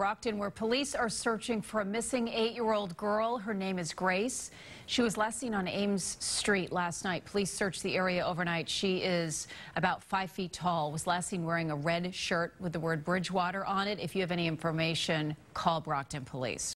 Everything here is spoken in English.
Rockton, where police are searching for a missing eight-year-old girl. Her name is Grace. She was last seen on Ames Street last night. Police searched the area overnight. She is about five feet tall, was last seen wearing a red shirt with the word Bridgewater on it. If you have any information, call Brockton Police.